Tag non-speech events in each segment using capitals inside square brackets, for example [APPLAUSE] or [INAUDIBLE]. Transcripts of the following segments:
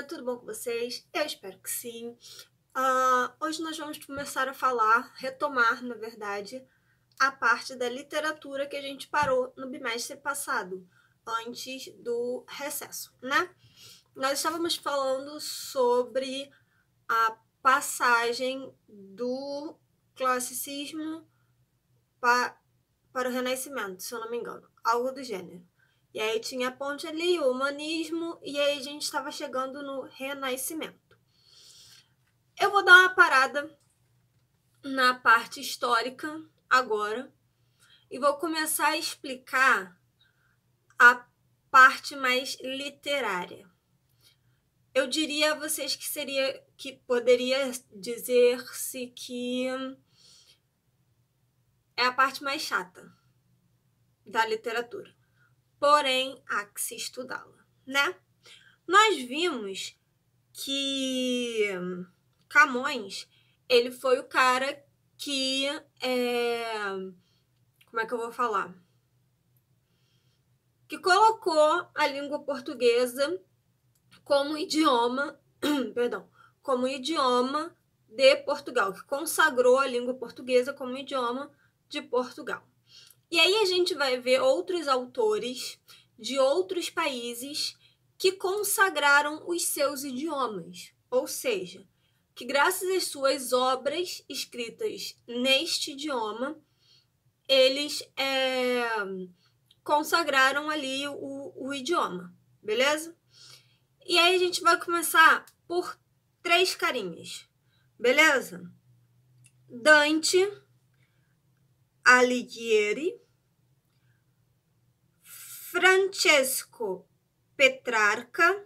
tudo bom com vocês? Eu espero que sim. Uh, hoje nós vamos começar a falar, retomar, na verdade, a parte da literatura que a gente parou no bimestre passado, antes do recesso, né? Nós estávamos falando sobre a passagem do classicismo para, para o renascimento, se eu não me engano, algo do gênero. E aí tinha a ponte ali, o humanismo, e aí a gente estava chegando no renascimento. Eu vou dar uma parada na parte histórica agora e vou começar a explicar a parte mais literária. Eu diria a vocês que seria que poderia dizer-se que é a parte mais chata da literatura porém há que se estudá-la, né? Nós vimos que Camões, ele foi o cara que é, como é que eu vou falar? Que colocou a língua portuguesa como idioma, [CLEARS THROAT] perdão, como idioma de Portugal, que consagrou a língua portuguesa como idioma de Portugal. E aí a gente vai ver outros autores de outros países que consagraram os seus idiomas, ou seja, que graças às suas obras escritas neste idioma, eles é, consagraram ali o, o idioma, beleza? E aí a gente vai começar por três carinhas, beleza? Dante Alighieri, Francesco Petrarca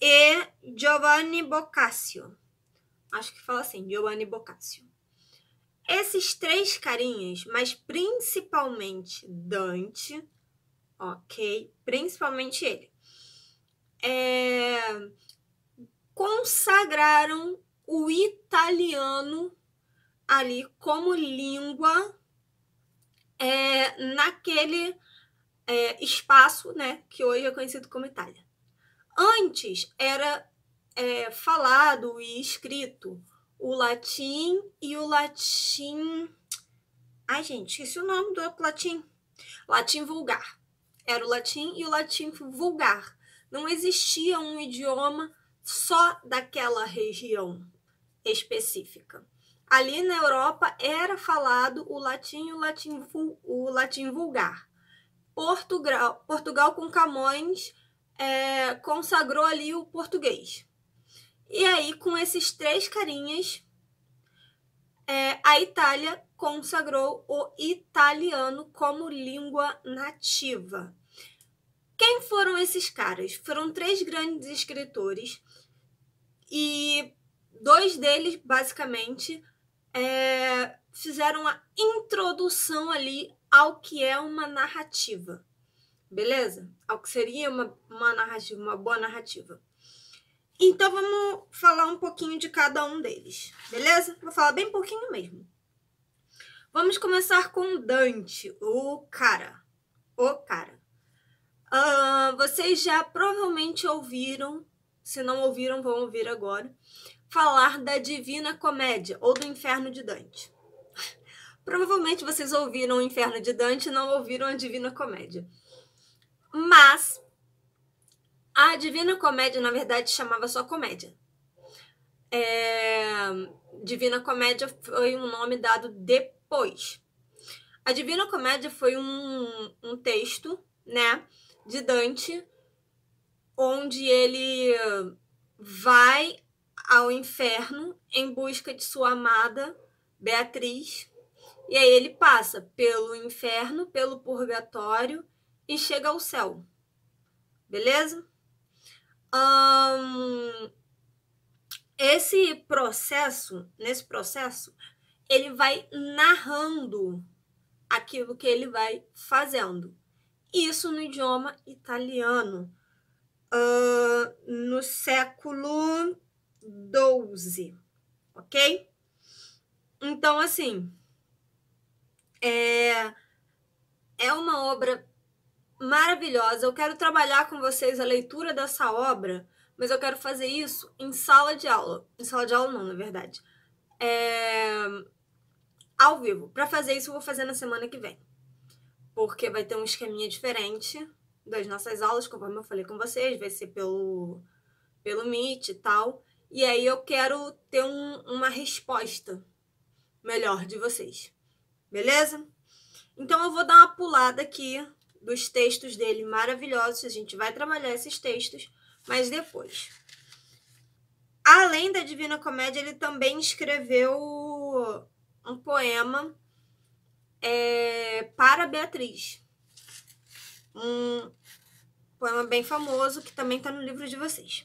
e Giovanni Boccaccio. Acho que fala assim, Giovanni Boccaccio. Esses três carinhas, mas principalmente Dante, ok? Principalmente ele. É, consagraram o italiano ali como língua é, naquele é, espaço, né, que hoje é conhecido como Itália. Antes era é, falado e escrito o latim e o latim. Ai, gente, esqueci o nome do outro latim. Latim vulgar. Era o latim e o latim vulgar. Não existia um idioma só daquela região específica. Ali na Europa era falado o latim e o latim, o latim vulgar. Portugal, Portugal com Camões é, consagrou ali o português. E aí, com esses três carinhas, é, a Itália consagrou o italiano como língua nativa. Quem foram esses caras? Foram três grandes escritores e dois deles, basicamente, é, fizeram a introdução ali ao que é uma narrativa, beleza? Ao que seria uma, uma narrativa, uma boa narrativa. Então vamos falar um pouquinho de cada um deles, beleza? Vou falar bem pouquinho mesmo. Vamos começar com Dante, o cara. O cara. Uh, vocês já provavelmente ouviram, se não ouviram, vão ouvir agora, falar da Divina Comédia ou do Inferno de Dante. Provavelmente vocês ouviram o Inferno de Dante e não ouviram a Divina Comédia. Mas a Divina Comédia, na verdade, chamava só Comédia. É... Divina Comédia foi um nome dado depois. A Divina Comédia foi um, um texto, né, de Dante, onde ele vai ao inferno em busca de sua amada Beatriz, e aí ele passa pelo inferno, pelo purgatório e chega ao céu. Beleza? esse processo, nesse processo, ele vai narrando aquilo que ele vai fazendo. Isso no idioma italiano, uh, no século XII, ok? Então, assim, é, é uma obra maravilhosa. Eu quero trabalhar com vocês a leitura dessa obra, mas eu quero fazer isso em sala de aula. Em sala de aula, não, na verdade. É, ao vivo. Para fazer isso, eu vou fazer na semana que vem. Porque vai ter um esqueminha diferente das nossas aulas, conforme eu falei com vocês, vai ser pelo, pelo Meet e tal. E aí eu quero ter um, uma resposta melhor de vocês. Beleza? Então eu vou dar uma pulada aqui dos textos dele maravilhosos. A gente vai trabalhar esses textos, mas depois. Além da Divina Comédia, ele também escreveu um poema é, para Beatriz. Um poema bem famoso que também está no livro de vocês.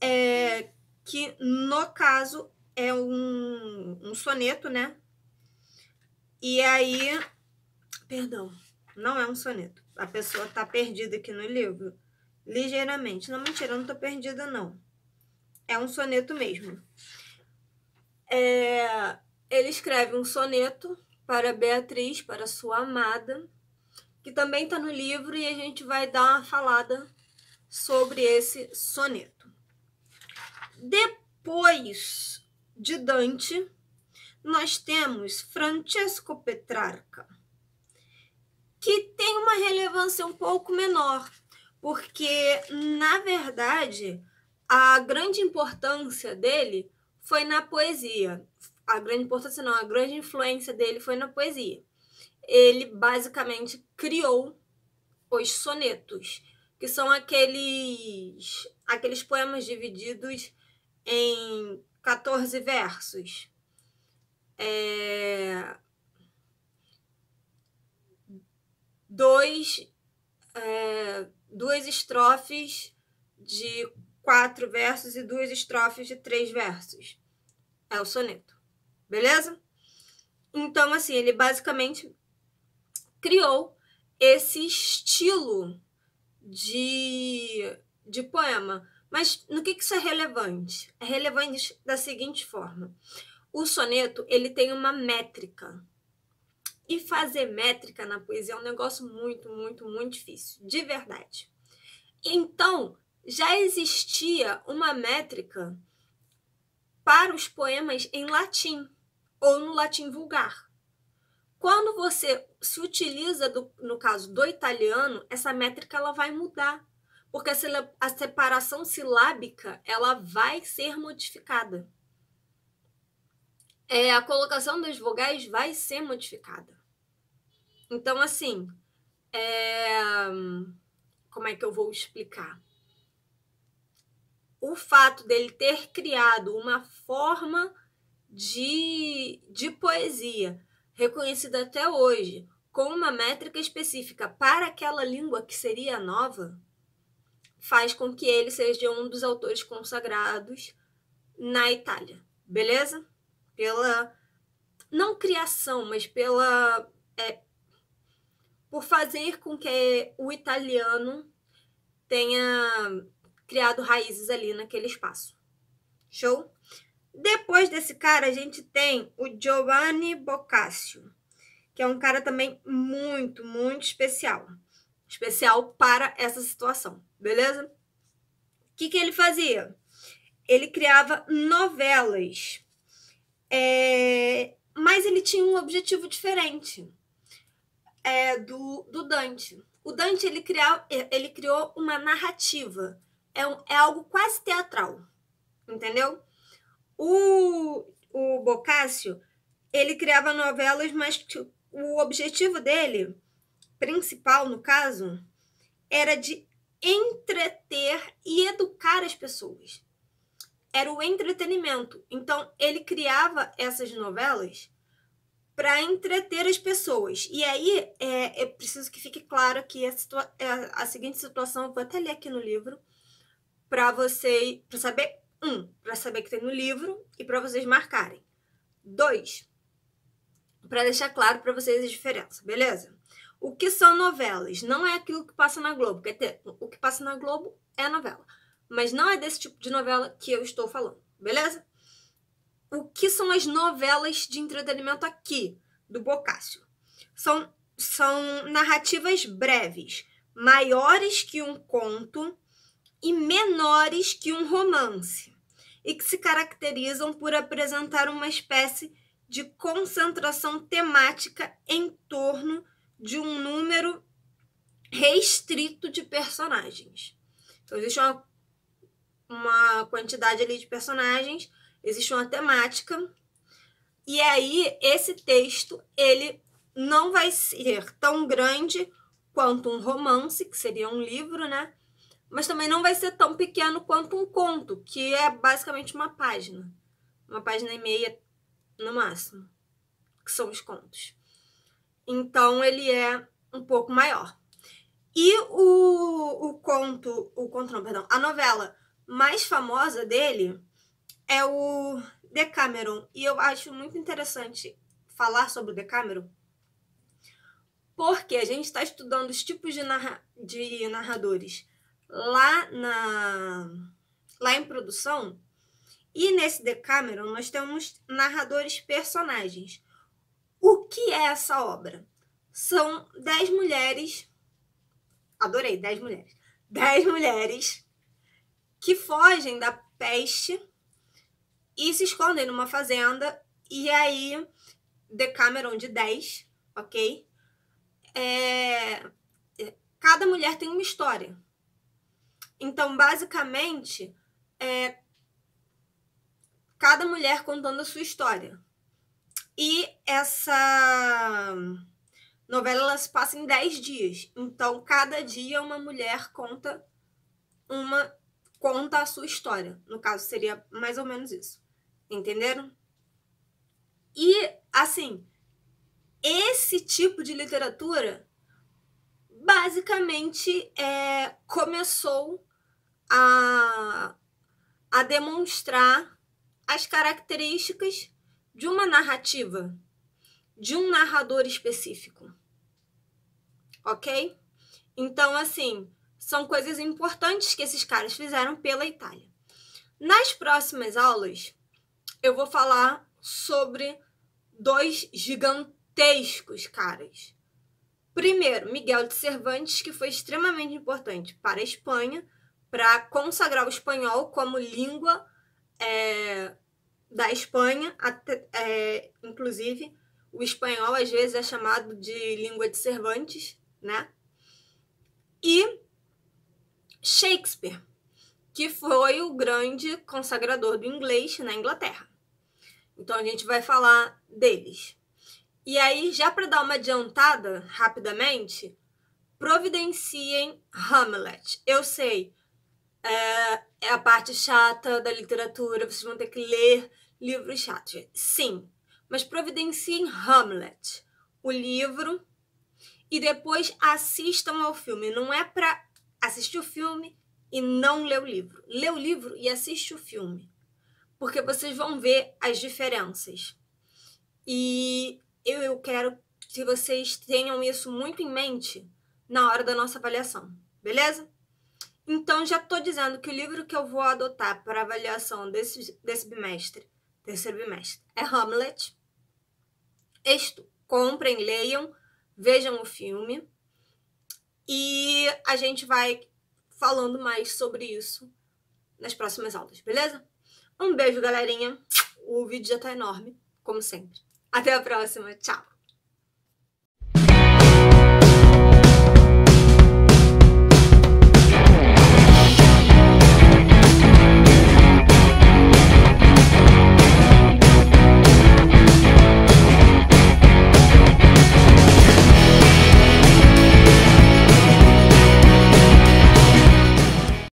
É, que no caso é um, um soneto, né? E aí, perdão, não é um soneto. A pessoa tá perdida aqui no livro, ligeiramente. Não, mentira, eu não tô perdida, não. É um soneto mesmo. É, ele escreve um soneto para Beatriz, para sua amada, que também está no livro e a gente vai dar uma falada sobre esse soneto. Depois de Dante, nós temos Francesco Petrarca, que tem uma relevância um pouco menor, porque, na verdade, a grande importância dele foi na poesia. A grande importância, não, a grande influência dele foi na poesia. Ele basicamente criou os sonetos, que são aqueles, aqueles poemas divididos em 14 versos é, dois, é, duas estrofes de quatro versos e duas estrofes de três versos. É o soneto, beleza? Então, assim, ele basicamente criou esse estilo de, de poema. Mas no que, que isso é relevante? É relevante da seguinte forma: o soneto, ele tem uma métrica. E fazer métrica na poesia é um negócio muito, muito, muito difícil, de verdade. Então, já existia uma métrica para os poemas em latim ou no latim vulgar. Quando você se utiliza, do, no caso do italiano, essa métrica ela vai mudar, porque a separação silábica ela vai ser modificada é, a colocação das vogais vai ser modificada. Então, assim, é... como é que eu vou explicar? O fato dele ter criado uma forma de, de poesia reconhecida até hoje, com uma métrica específica para aquela língua que seria nova, faz com que ele seja um dos autores consagrados na Itália, beleza? pela não criação, mas pela é, por fazer com que o italiano tenha criado raízes ali naquele espaço. Show? Depois desse cara, a gente tem o Giovanni Boccaccio, que é um cara também muito, muito especial. Especial para essa situação, beleza? O que, que ele fazia? Ele criava novelas é, mas ele tinha um objetivo diferente é, do, do Dante. O Dante ele, ele criou uma narrativa, é, um, é algo quase teatral, entendeu? O, o Boccaccio ele criava novelas, mas o objetivo dele, principal no caso, era de entreter e educar as pessoas era o entretenimento. Então, ele criava essas novelas para entreter as pessoas. E aí, é, é preciso que fique claro que a, situa é, a seguinte situação, eu vou até ler aqui no livro, para vocês, para saber, um, para saber que tem no livro e para vocês marcarem. Dois, para deixar claro para vocês a diferença, beleza? O que são novelas? Não é aquilo que passa na Globo. Quer dizer, o que passa na Globo é novela. Mas não é desse tipo de novela que eu estou falando, beleza? O que são as novelas de entretenimento aqui, do Bocássio? São, são narrativas breves, maiores que um conto e menores que um romance, e que se caracterizam por apresentar uma espécie de concentração temática em torno de um número restrito de personagens. Então, existe uma uma quantidade ali de personagens, existe uma temática. E aí esse texto, ele não vai ser tão grande quanto um romance, que seria um livro, né? Mas também não vai ser tão pequeno quanto um conto, que é basicamente uma página. Uma página e meia no máximo, que são os contos. Então ele é um pouco maior. E o, o conto, o conto não, perdão, a novela mais famosa dele é o Decameron. E eu acho muito interessante falar sobre o Decameron, porque a gente está estudando os tipos de, narra de narradores lá, na, lá em produção. E nesse Decameron nós temos narradores personagens. O que é essa obra? São dez mulheres. Adorei, dez mulheres. Dez mulheres que fogem da peste e se escondem numa fazenda. E aí, Decameron de 10, ok? É, é... Cada mulher tem uma história. Então, basicamente, é... cada mulher contando a sua história. E essa novela ela se passa em 10 dias. Então, cada dia uma mulher conta uma conta a sua história. No caso, seria mais ou menos isso. Entenderam? E, assim, esse tipo de literatura basicamente é, começou a, a demonstrar as características de uma narrativa, de um narrador específico. Ok? Então, assim, são coisas importantes que esses caras fizeram pela Itália. Nas próximas aulas, eu vou falar sobre dois gigantescos caras. Primeiro, Miguel de Cervantes, que foi extremamente importante para a Espanha, para consagrar o espanhol como língua é, da Espanha, até, é, inclusive o espanhol às vezes é chamado de língua de Cervantes, né? E Shakespeare, que foi o grande consagrador do inglês na Inglaterra. Então a gente vai falar deles. E aí, já para dar uma adiantada rapidamente, providenciem Hamlet. Eu sei, é, é, a parte chata da literatura, vocês vão ter que ler livros chatos. Sim, mas providenciem Hamlet, o livro, e depois assistam ao filme. Não é para assiste o filme e não lê o livro. Lê o livro e assiste o filme, porque vocês vão ver as diferenças. E eu, eu quero que vocês tenham isso muito em mente na hora da nossa avaliação, beleza? Então, já estou dizendo que o livro que eu vou adotar para avaliação desse, desse bimestre, terceiro bimestre, é Hamlet. Esto, comprem, leiam, vejam o filme. E a gente vai falando mais sobre isso nas próximas aulas, beleza? Um beijo, galerinha. O vídeo já tá enorme, como sempre. Até a próxima. Tchau!